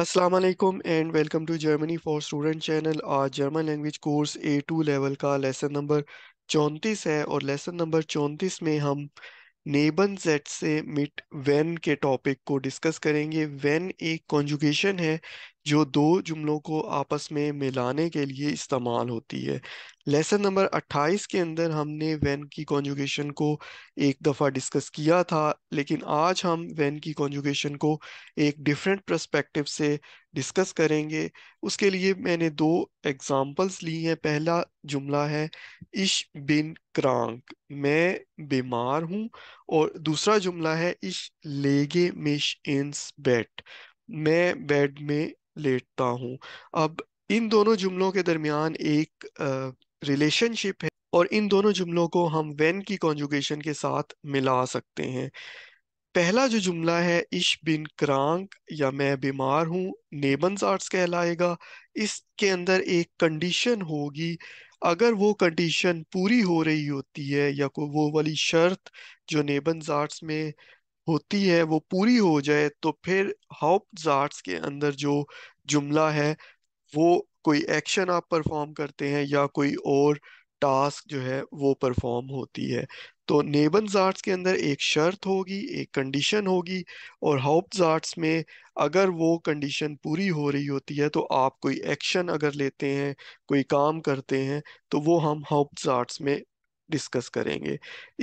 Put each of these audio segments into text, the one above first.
Aslam and welcome to Germany for student channel आज German language course A two level का lesson number चौंतीस है और लेसन नंबर चौंतीस में हम नेबन जेट से मिट वैन के टॉपिक को डिस्कस करेंगे वैन एक कॉन्जुगेशन है जो दो जुमलों को आपस में मिलाने के लिए इस्तेमाल होती है लेसन नंबर 28 के अंदर हमने वैन की कॉन्जुगेशन को एक दफ़ा डिस्कस किया था लेकिन आज हम वैन की कॉन्जुगेशन को एक डिफरेंट प्रस्पेक्टिव से डिस्कस करेंगे उसके लिए मैंने दो एग्जांपल्स ली हैं पहला जुमला है इश बिन क्रांक मैं बीमार हूँ और दूसरा जुमला है इश लेगे मिश इंस बेट मैं बेड में लेटता हूँ अब इन दोनों जुमलों के दरमियान एक रिलेशनशिप है और इन दोनों जुमलों को हम वेन की कॉन्जुगेशन के साथ मिला सकते हैं पहला जो जुमला है इश बिन क्रांक या मैं बीमार हूँ नेबन आर्ट्स कहलाएगा इसके अंदर एक कंडीशन होगी अगर वो कंडीशन पूरी हो रही होती है या कोई वो वाली शर्त जो नेबन आर्ट्स में होती है वो पूरी हो जाए तो फिर हाउपजार्ट्स के अंदर जो जुमला है वो कोई एक्शन आप परफॉर्म करते हैं या कोई और टास्क जो है वो परफॉर्म होती है तो नेबन जार्ट्स के अंदर एक शर्त होगी एक कंडीशन होगी और हाउप्स आर्ट्स में अगर वो कंडीशन पूरी हो रही होती है तो आप कोई एक्शन अगर लेते हैं कोई काम करते हैं तो वो हम हाउप्स आर्ट्स में डिस्कस करेंगे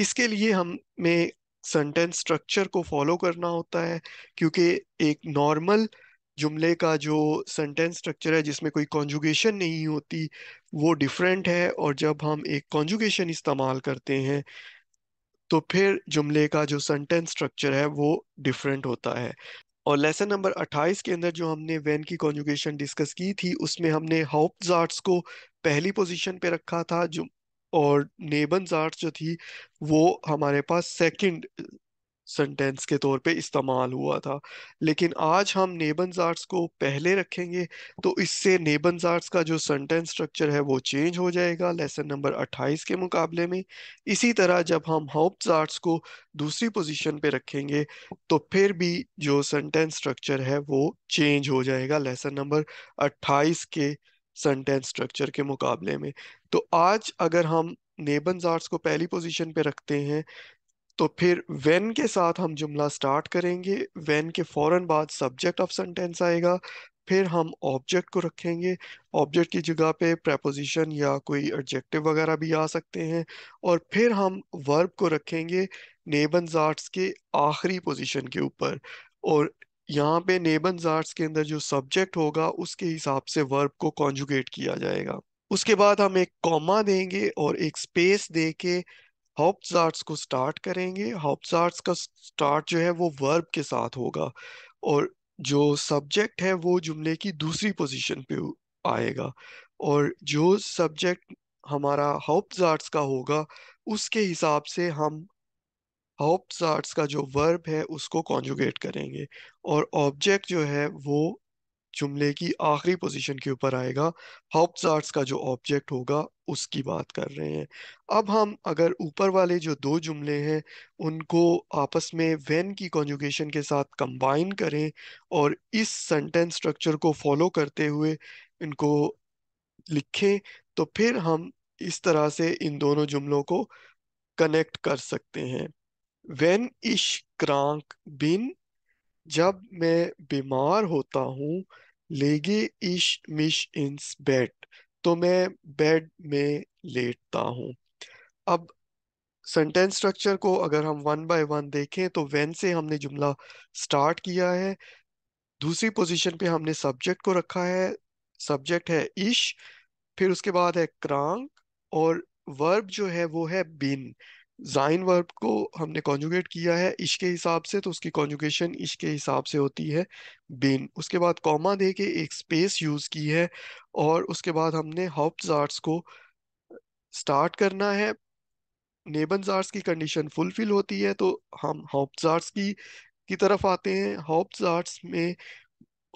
इसके लिए हमें सेंटेंस स्ट्रक्चर को फॉलो करना होता है क्योंकि एक नॉर्मल जुमले का जो सेंटेंस स्ट्रक्चर है जिसमें कोई कॉन्जुगेशन नहीं होती वो डिफरेंट है और जब हम एक कॉन्जुगेशन इस्तेमाल करते हैं तो फिर जुमले का जो सेंटेंस स्ट्रक्चर है वो डिफरेंट होता है और लेसन नंबर 28 के अंदर जो हमने वैन की कॉन्जुगेशन डिस्कस की थी उसमें हमने हाउप को पहली पोजीशन पे रखा था जो और नेबन्स आर्ट जो थी वो हमारे पास सेकंड सेंटेंस के तौर पे इस्तेमाल हुआ था लेकिन आज हम नेबन्स आर्ट्स को पहले रखेंगे तो इससे नेबन्स आर्ट्स का जो सेंटेंस स्ट्रक्चर है वो चेंज हो जाएगा लेसन नंबर 28 के मुकाबले में इसी तरह जब हम हाउप्स आर्ट्स को दूसरी पोजीशन पे रखेंगे तो फिर भी जो सेंटेंस स्ट्रक्चर है वो चेंज हो जाएगा लेसन नंबर अट्ठाईस के सेंटेंस स्ट्रक्चर के मुकाबले में तो आज अगर हम नेबन आर्ट्स को पहली पोजीशन पे रखते हैं तो फिर वेन के साथ हम जुमला स्टार्ट करेंगे वेन के फ़ौर बाद सब्जेक्ट ऑफ सेंटेंस आएगा फिर हम ऑब्जेक्ट को रखेंगे ऑब्जेक्ट की जगह पे प्रपोजिशन या कोई एडजेक्टिव वगैरह भी आ सकते हैं और फिर हम वर्ब को रखेंगे नेबन आर्ट्स के आखिरी पोजिशन के ऊपर और यहाँ पे नेबन आर्ट्स के अंदर जो सब्जेक्ट होगा उसके हिसाब से वर्ब को कॉन्जुगेट किया जाएगा उसके बाद हम एक कॉमा देंगे और एक स्पेस दे के हॉप्स को स्टार्ट करेंगे हॉप्स का स्टार्ट जो है वो वर्ब के साथ होगा और जो सब्जेक्ट है वो जुमले की दूसरी पोजीशन पे आएगा और जो सब्जेक्ट हमारा हॉप्स का होगा उसके हिसाब से हम ऑप्स का जो वर्ब है उसको कॉन्जुगेट करेंगे और ऑब्जेक्ट जो है वो जुमले की आखिरी पोजीशन के ऊपर आएगा हॉप्स का जो ऑब्जेक्ट होगा उसकी बात कर रहे हैं अब हम अगर ऊपर वाले जो दो जुमले हैं उनको आपस में वेन की कॉन्जुगेशन के साथ कंबाइन करें और इस सेंटेंस स्ट्रक्चर को फॉलो करते हुए इनको लिखें तो फिर हम इस तरह से इन दोनों जुमलों को कनेक्ट कर सकते हैं वेन इश क्रांक बिन जब मैं बीमार होता हूँ लेगे इश मिश इंस बेड तो मैं बेड में लेटता हूँ अब सेंटेंस स्ट्रक्चर को अगर हम वन बाय वन देखें तो वेन से हमने जुमला स्टार्ट किया है दूसरी पोजीशन पे हमने सब्जेक्ट को रखा है सब्जेक्ट है इश फिर उसके बाद है क्रांक और वर्ब जो है वो है बिन जाइन वर्ब को हमने कॉन्जुगेट किया है इश के हिसाब से तो उसकी कॉन्जुगेशन इश के हिसाब से होती है बिन उसके बाद कॉमा दे के एक स्पेस यूज़ की है और उसके बाद हमने हॉप्स को स्टार्ट करना है नेबन जार्स की कंडीशन फुलफिल होती है तो हम हॉप्स की की तरफ आते हैं हॉप्स में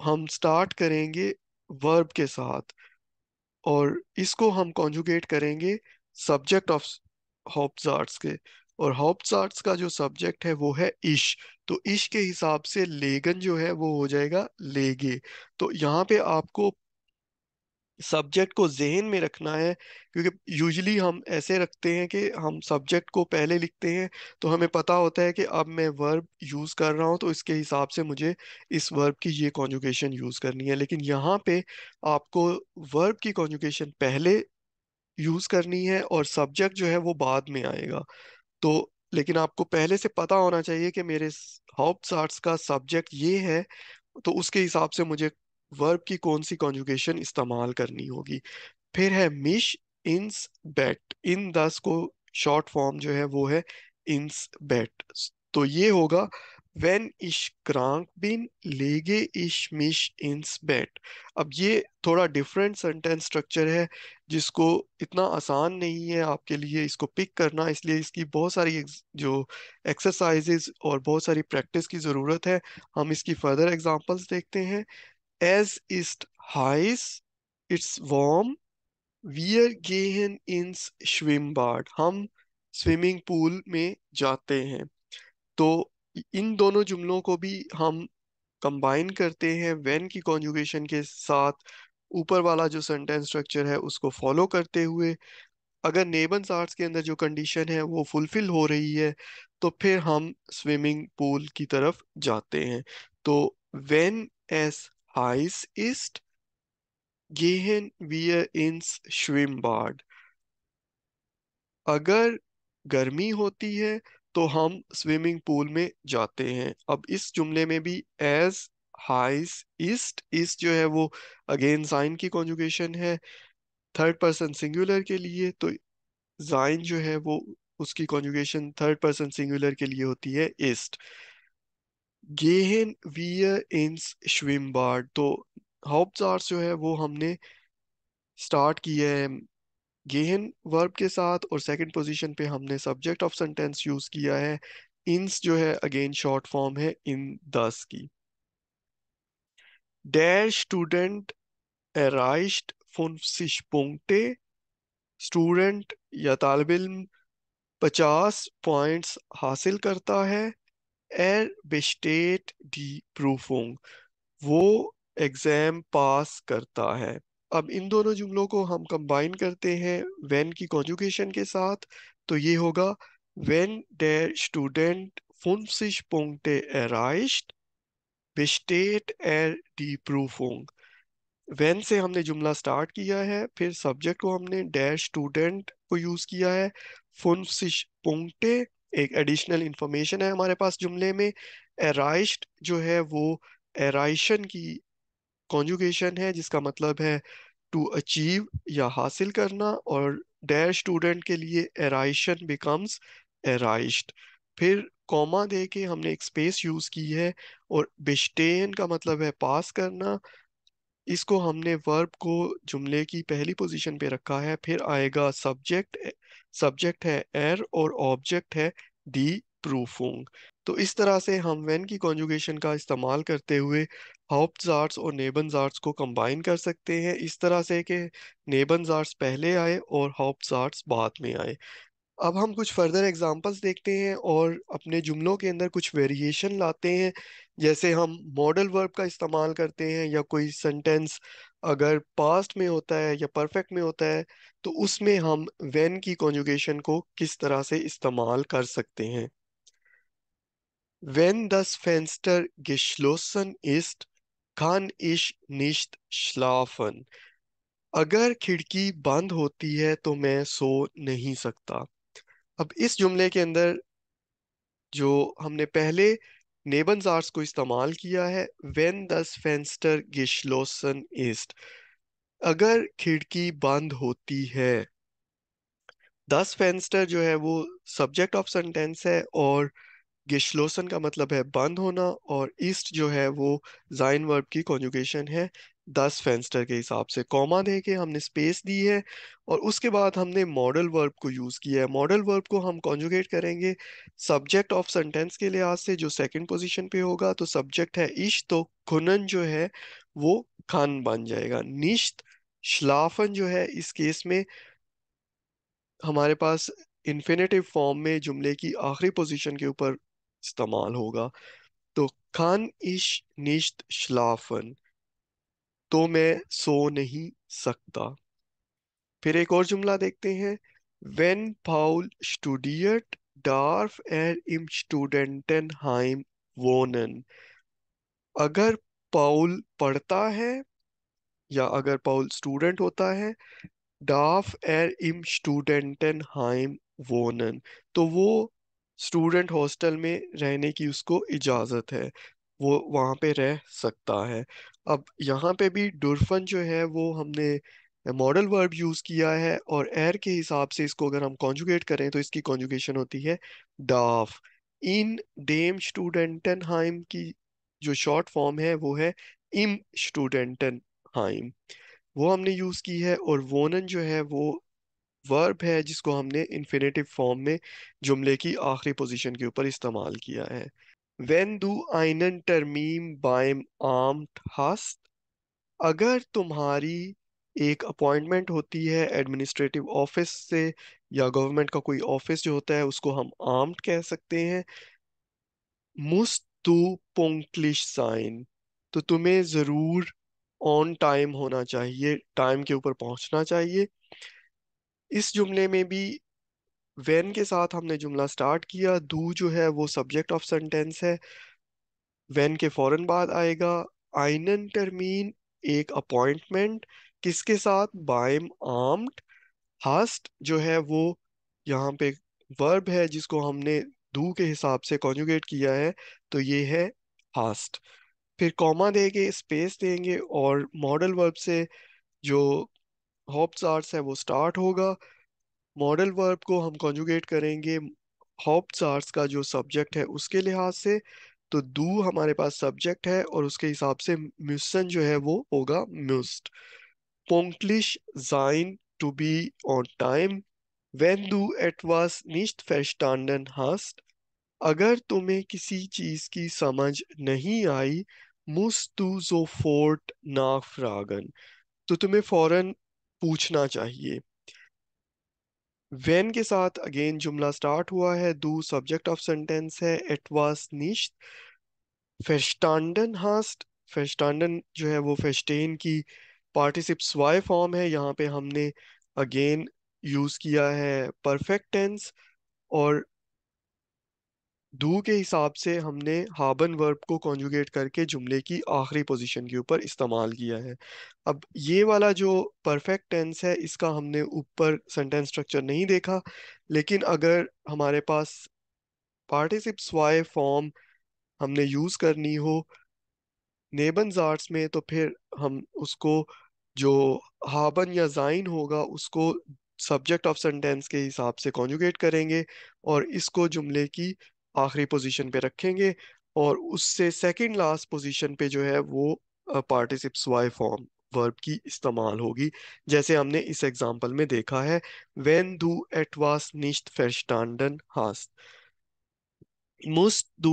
हम स्टार्ट करेंगे वर्ब के साथ और इसको हम कॉन्जुगेट करेंगे सब्जेक्ट ऑफ हॉब्स आर्ट्स के और हॉब्स आर्ट्स का जो सब्जेक्ट है वो है इश तो इश के हिसाब से लेगन जो है वो हो जाएगा लेगे तो यहाँ पे आपको सब्जेक्ट को जहन में रखना है क्योंकि यूजली हम ऐसे रखते हैं कि हम सब्जेक्ट को पहले लिखते हैं तो हमें पता होता है कि अब मैं वर्ब यूज़ कर रहा हूँ तो इसके हिसाब से मुझे इस वर्ब की ये कॉन्जुकेशन यूज़ करनी है लेकिन यहाँ पे आपको वर्ब की कॉन्जुकेशन पहले यूज करनी है और सब्जेक्ट जो है वो बाद में आएगा तो लेकिन आपको पहले से पता होना चाहिए कि मेरे हॉप्स आर्ट्स का सब्जेक्ट ये है तो उसके हिसाब से मुझे वर्ब की कौन सी कॉन्जुगेशन इस्तेमाल करनी होगी फिर है मिश इंस बैट इन दस को शॉर्ट फॉर्म जो है वो है इंस बेट तो ये होगा वेन इश क्रांक बिन लेगे इश मिश इंस बेट अब ये थोड़ा डिफरेंट सेंटेंस स्ट्रक्चर है जिसको इतना आसान नहीं है आपके लिए इसको पिक करना इसलिए इसकी बहुत सारी जो एक्सरसाइजेज और बहुत सारी प्रैक्टिस की ज़रूरत है हम इसकी फर्दर एग्जाम्पल्स देखते हैं एज इस्ट हाइस इट्स वॉम वियर गेहन इंस श्विम बार्ड हम स्विमिंग पूल में जाते हैं तो इन दोनों जुमलों को भी हम कंबाइन करते हैं वेन की कॉन्जुगेशन के साथ ऊपर वाला जो सेंटेंस स्ट्रक्चर है उसको फॉलो करते हुए अगर नेबन आर्ट्स के अंदर जो कंडीशन है वो फुलफिल हो रही है तो फिर हम स्विमिंग पूल की तरफ जाते हैं तो वेन एस हाइस इस्ट गेहन वियर इंस स्विम बार्ड अगर गर्मी होती है तो हम स्विमिंग पूल में जाते हैं अब इस जुमले में भी एज हाइस ईस्ट ईस्ट जो है वो अगेन जाइन की कॉन्जुगेशन है थर्ड पर्सन सिंगुलर के लिए तो जाइन जो है वो उसकी कॉन्जुगेशन थर्ड पर्सन सिंगुलर के लिए होती है ईस्ट गेहन वियर इंस स्विम बार्ड तो हाउपजार्स जो है वो हमने स्टार्ट किया है गेहन वर्ब के साथ और सेकंड पोजीशन पे हमने सब्जेक्ट ऑफ सेंटेंस यूज किया है इंस जो है अगेन शॉर्ट फॉर्म है इन दस की Der स्टूडेंट एराइस्ट 50 Punkte. Student या तालब इम पचास पॉइंट्स हासिल करता है एर बेस्टेट डी प्रूफोंग वो एग्जाम पास करता है अब इन दोनों जुमलों को हम कंबाइन करते हैं वैन की कॉन्जुकेशन के साथ तो ये होगा वैन डेर स्टूडेंट फुनसिश पोंगटे एराइस्ट बिस्टेट एर डी प्रूफोंग वैन से हमने जुमला स्टार्ट किया है फिर सब्जेक्ट को हमने डेर स्टूडेंट को यूज़ किया है फुनसिश पोंगटे एक एडिशनल इंफॉर्मेशन है हमारे पास जुमले में एराइस्ट जो है वो एराइशन की कॉन्जुगेशन है जिसका मतलब है टू अचीव या हासिल करना और डेयर स्टूडेंट के लिए एराइशन बिकम्स एराइश्ड फिर कॉमा दे के हमने एक स्पेस यूज़ की है और बिस्टेन का मतलब है पास करना इसको हमने वर्ब को जुमले की पहली पोजीशन पे रखा है फिर आएगा सब्जेक्ट सब्जेक्ट है एर er और ऑब्जेक्ट है दी प्रूफोंग तो इस तरह से हम वैन की कॉन्जुगेशन का इस्तेमाल करते हुए हाउप्टजार्ट्स और नेबनजार्ट्स को कंबाइन कर सकते हैं इस तरह से कि जार्ट्स पहले आए और हाउप्टजार्ट्स बाद में आए अब हम कुछ फर्दर एग्जांपल्स देखते हैं और अपने जुमलों के अंदर कुछ वेरिएशन लाते हैं जैसे हम मॉडल वर्ब का इस्तेमाल करते हैं या कोई सेंटेंस अगर पास्ट में होता है या परफेक्ट में होता है तो उसमें हम वेन की कॉन्जुगेशन को किस तरह से इस्तेमाल कर सकते हैं Wenn das Fenster geschlossen ist, kann ich nicht schlafen. अगर खिड़की बंद होती है तो मैं सो नहीं सकता अब इस जुमले के अंदर जो हमने पहले नेबन आर्ट्स को इस्तेमाल किया है वेन दस फेंस्टर गिशलोसन इस्ट अगर खिड़की बंद होती है दस फेंस्टर जो है वो सब्जेक्ट ऑफ सेंटेंस है और गिश्लोसन का मतलब है बंद होना और ईस्ट जो है वो जाइन वर्ब की कॉन्जुगेशन है दस फेंस्टर के हिसाब से कॉमा दे के हमने स्पेस दी है और उसके बाद हमने मॉडल वर्ब को यूज़ किया है मॉडल वर्ब को हम कॉन्जुगेट करेंगे सब्जेक्ट ऑफ सेंटेंस के लिहाज से जो सेकंड पोजीशन पे होगा तो सब्जेक्ट है इश्त तो खुनन जो है वो खान बन जाएगा निश्त श्लाफन जो है इस केस में हमारे पास इन्फिनेटिव फॉर्म में जुमले की आखिरी पोजिशन के ऊपर इस्तेमाल होगा तो खान इश निश्त शलाफन तो मैं सो नहीं सकता फिर एक और जुमला देखते हैं वेन पाउल स्टूडियट डार्फ एर इम स्टूडेंटन हाइम वोनन अगर पाउल पढ़ता है या अगर पाउल स्टूडेंट होता है डाफ एर इम स्टूडेंटन हाइम वोनन तो वो स्टूडेंट हॉस्टल में रहने की उसको इजाज़त है वो वहाँ पे रह सकता है अब यहाँ पे भी डुरफन जो है वो हमने मॉडल वर्ब यूज़ किया है और एर के हिसाब से इसको अगर हम कॉन्जुगेट करें तो इसकी कॉन्जुगेशन होती है डाफ इन डेम स्टूडेंटन हाइम की जो शॉर्ट फॉर्म है वो है इम हाइम वो हमने यूज़ की है और वोनन जो है वो वर्ब है जिसको हमने इन्फिनेटिव फॉर्म में जुमले की आखिरी पोजीशन के ऊपर इस्तेमाल किया है वेन डू आइनन टर्मीम बाइम आम हस्त अगर तुम्हारी एक अपॉइंटमेंट होती है एडमिनिस्ट्रेटिव ऑफिस से या गवर्नमेंट का कोई ऑफिस जो होता है उसको हम आर्म्ड कह सकते हैं मुस्तु पोंक्लिश साइन तो तुम्हें ज़रूर ऑन टाइम होना चाहिए टाइम के ऊपर पहुंचना चाहिए इस जुमले में भी वैन के साथ हमने जुमला स्टार्ट किया दू जो है वो सब्जेक्ट ऑफ सेंटेंस है वैन के फौरन बाद आएगा आइनन टर्मीन एक अपॉइंटमेंट किसके साथ बाइम आर्म्ड हस्ट जो है वो यहाँ पे वर्ब है जिसको हमने दू के हिसाब से कॉन्जुगेट किया है तो ये है हस्ट फिर कॉमा देंगे स्पेस देंगे और मॉडल वर्ब से जो हॉप्स आर्ट्स है वो स्टार्ट होगा मॉडल वर्ब को हम कॉन्जुगेट करेंगे हॉप्स आर्ट्स का जो सब्जेक्ट है उसके लिहाज से तो दू हमारे पास सब्जेक्ट है और उसके हिसाब से म्यूसन जो है वो होगा म्यूस्ट पोंक्लिश जाइन टू बी ऑन टाइम वेन दू एट वास निश्त फैशन हास्ट अगर तुम्हें किसी चीज की समझ नहीं आई मुस्तू जो फोर्ट नाफ्रागन तो तुम्हें फौरन पूछना चाहिए वेन के साथ अगेन जुमला स्टार्ट हुआ है दू सब्जेक्ट ऑफ सेंटेंस है इट वॉज निश्ट फेस्टांडन हास्ट फेस्टांडन जो है वो फेस्टेन की पार्टिसिप्स वाई फॉर्म है यहाँ पे हमने अगेन यूज़ किया है परफेक्ट टेंस और डू के हिसाब से हमने हाबन वर्ब को कॉन्जुगेट करके जुमले की आखिरी पोजीशन के ऊपर इस्तेमाल किया है अब ये वाला जो परफेक्ट टेंस है इसका हमने ऊपर सेंटेंस स्ट्रक्चर नहीं देखा लेकिन अगर हमारे पास पार्टिसिप्स वाई फॉर्म हमने यूज़ करनी हो नेबन आर्ट्स में तो फिर हम उसको जो हाबन या जाइन होगा उसको सब्जेक्ट ऑफ सेंटेंस के हिसाब से कॉन्जुगेट करेंगे और इसको जुमले की आखिरी पोजीशन पे रखेंगे और उससे सेकंड लास्ट पोजीशन पे जो है वो पार्टिसिप्स वाई फॉर्म वर्ब की इस्तेमाल होगी जैसे हमने इस एग्जांपल में देखा है वेन दू वास निश्त verstanden hast must du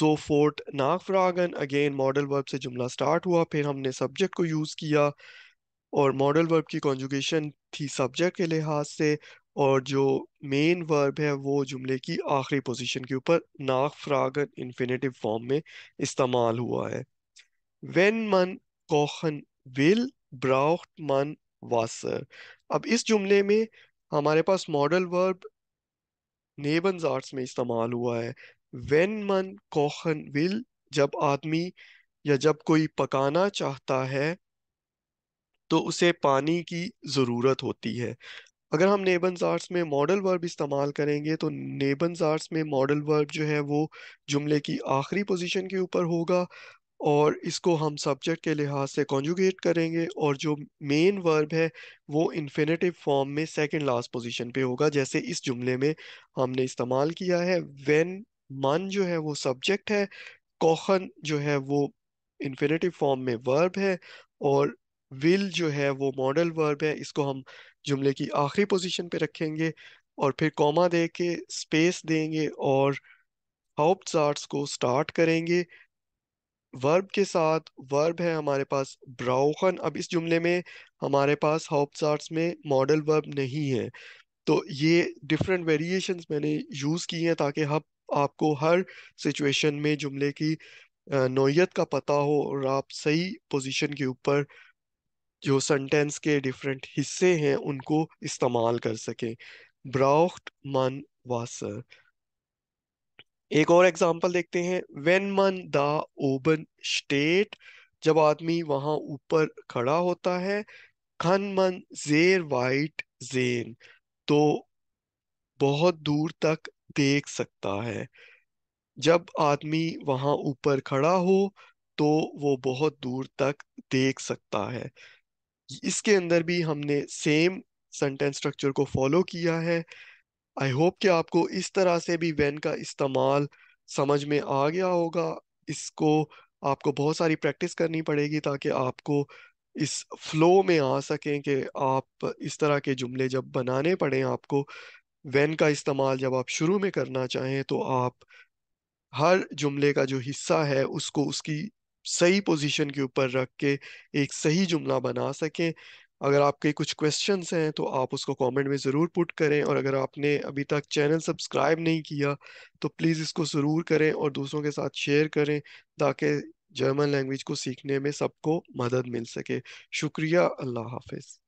sofort nachfragen again modal verb से जुमला स्टार्ट हुआ फिर हमने सब्जेक्ट को यूज किया और मॉडल वर्ब की कॉन्जुगेशन थी सब्जेक्ट के लिहाज से और जो मेन वर्ब है वो जुमले की आखिरी पोजीशन के ऊपर नाक फ्रागन इन्फिनेटिव फॉर्म में इस्तेमाल हुआ है वेन मन कोखन विल ब्राउट मन वासर अब इस जुमले में हमारे पास मॉडल वर्ब नेबन आर्ट्स में इस्तेमाल हुआ है वेन मन कोखन विल जब आदमी या जब कोई पकाना चाहता है तो उसे पानी की ज़रूरत होती है अगर हम नेबन्स आर्ट्स में मॉडल वर्ब इस्तेमाल करेंगे तो नेबन्स आर्ट्स में मॉडल वर्ब जो है वो जुमले की आखिरी पोजीशन के ऊपर होगा और इसको हम सब्जेक्ट के लिहाज से कॉन्जुगेट करेंगे और जो मेन वर्ब है वो इन्फिनेटिव फॉर्म में सेकंड लास्ट पोजीशन पे होगा जैसे इस जुमले में हमने इस्तेमाल किया है वेन मन जो है वो सब्जेक्ट है कोखन जो है वो इन्फिनेटिव फॉर्म में वर्ब है और विल जो है वो मॉडल वर्ब है इसको हम जुमले की आखिरी पोजीशन पे रखेंगे और फिर कॉमा दे के स्पेस देंगे और हाउपजार्ट्स को स्टार्ट करेंगे वर्ब के साथ वर्ब है हमारे पास ब्राउखन अब इस जुमले में हमारे पास हाउपजार्ट्स में मॉडल वर्ब नहीं है तो ये डिफरेंट वेरिएशंस मैंने यूज़ की हैं ताकि हम आपको हर सिचुएशन में जुमले की नोयत का पता हो और आप सही पोजीशन के ऊपर जो सेंटेंस के डिफरेंट हिस्से हैं उनको इस्तेमाल कर सकें ब्राउट मन वासर एक और एग्जांपल देखते हैं वेन मन द ओबन स्टेट जब आदमी वहां ऊपर खड़ा होता है खन मन जेर वाइट जेन तो बहुत दूर तक देख सकता है जब आदमी वहां ऊपर खड़ा हो तो वो बहुत दूर तक देख सकता है इसके अंदर भी हमने सेम सेंटेंस स्ट्रक्चर को फॉलो किया है आई होप कि आपको इस तरह से भी वैन का इस्तेमाल समझ में आ गया होगा इसको आपको बहुत सारी प्रैक्टिस करनी पड़ेगी ताकि आपको इस फ्लो में आ सकें कि आप इस तरह के जुमले जब बनाने पड़ें आपको वैन का इस्तेमाल जब आप शुरू में करना चाहें तो आप हर जुमले का जो हिस्सा है उसको उसकी सही पोजीशन के ऊपर रख के एक सही जुमला बना सकें अगर आपके कुछ क्वेश्चंस हैं तो आप उसको कमेंट में ज़रूर पुट करें और अगर आपने अभी तक चैनल सब्सक्राइब नहीं किया तो प्लीज़ इसको ज़रूर करें और दूसरों के साथ शेयर करें ताकि जर्मन लैंग्वेज को सीखने में सबको मदद मिल सके शुक्रिया अल्लाह हाफिज़